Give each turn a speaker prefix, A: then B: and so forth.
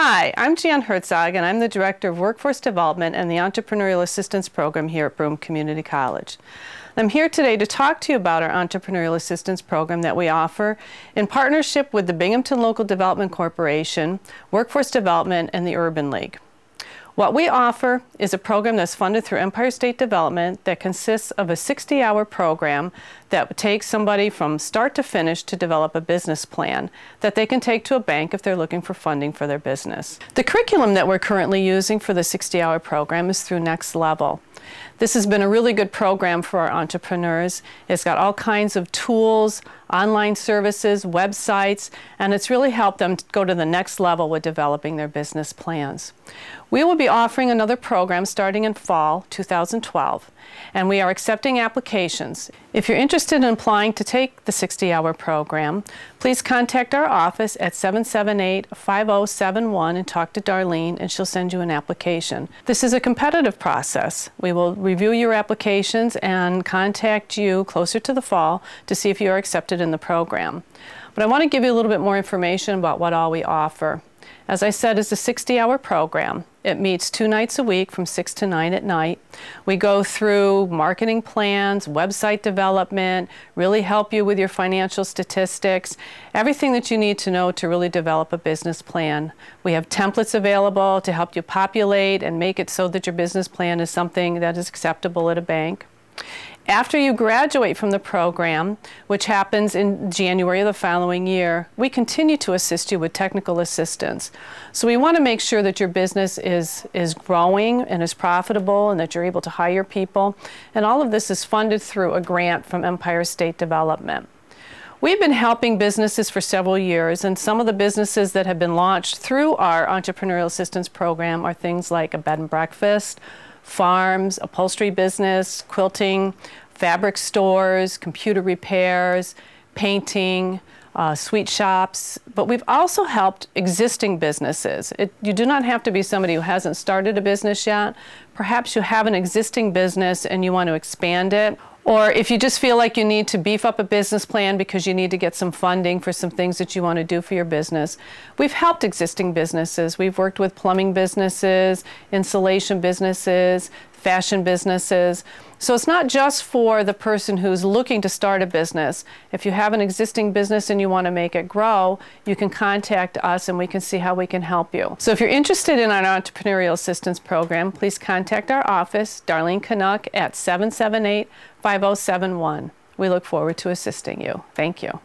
A: Hi, I'm Jan Herzog, and I'm the Director of Workforce Development and the Entrepreneurial Assistance Program here at Broome Community College. I'm here today to talk to you about our Entrepreneurial Assistance Program that we offer in partnership with the Binghamton Local Development Corporation, Workforce Development, and the Urban League. What we offer is a program that's funded through Empire State Development that consists of a 60 hour program that takes somebody from start to finish to develop a business plan that they can take to a bank if they're looking for funding for their business. The curriculum that we're currently using for the 60 hour program is through Next Level. This has been a really good program for our entrepreneurs. It's got all kinds of tools, online services, websites, and it's really helped them go to the next level with developing their business plans. We will be offering another program starting in fall 2012, and we are accepting applications. If you're interested in applying to take the 60 hour program, please contact our office at 778 5071 and talk to Darlene, and she'll send you an application. This is a competitive process. We will review your applications and contact you closer to the fall to see if you are accepted in the program. But I want to give you a little bit more information about what all we offer. As I said, it's a 60 hour program. It meets two nights a week from 6 to 9 at night. We go through marketing plans, website development, really help you with your financial statistics, everything that you need to know to really develop a business plan. We have templates available to help you populate and make it so that your business plan is something that is acceptable at a bank. After you graduate from the program, which happens in January of the following year, we continue to assist you with technical assistance. So we want to make sure that your business is, is growing and is profitable and that you're able to hire people. And all of this is funded through a grant from Empire State Development. We've been helping businesses for several years, and some of the businesses that have been launched through our entrepreneurial assistance program are things like a bed and breakfast, farms, upholstery business, quilting, fabric stores, computer repairs, painting, uh, sweet shops, but we've also helped existing businesses. It, you do not have to be somebody who hasn't started a business yet. Perhaps you have an existing business and you want to expand it, or if you just feel like you need to beef up a business plan because you need to get some funding for some things that you want to do for your business, we've helped existing businesses. We've worked with plumbing businesses, insulation businesses, fashion businesses. So it's not just for the person who's looking to start a business. If you have an existing business and you want to make it grow, you can contact us and we can see how we can help you. So if you're interested in our entrepreneurial assistance program, please contact our office, Darlene Canuck, at 778 5071. We look forward to assisting you. Thank you.